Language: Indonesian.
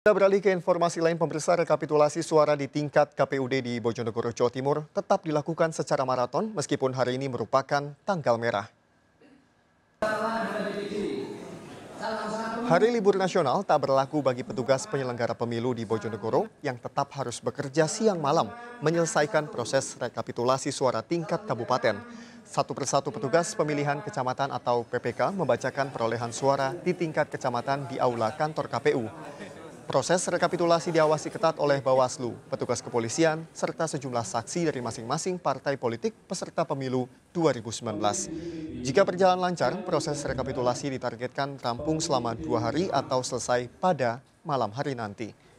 Kita beralih ke informasi lain pemirsa rekapitulasi suara di tingkat KPUD di Bojonegoro, Jawa Timur tetap dilakukan secara maraton meskipun hari ini merupakan tanggal merah. Hari libur nasional tak berlaku bagi petugas penyelenggara pemilu di Bojonegoro yang tetap harus bekerja siang malam menyelesaikan proses rekapitulasi suara tingkat kabupaten. Satu persatu petugas pemilihan kecamatan atau PPK membacakan perolehan suara di tingkat kecamatan di aula kantor KPU. Proses rekapitulasi diawasi ketat oleh Bawaslu, petugas kepolisian, serta sejumlah saksi dari masing-masing partai politik peserta pemilu 2019. Jika berjalan lancar, proses rekapitulasi ditargetkan rampung selama dua hari atau selesai pada malam hari nanti.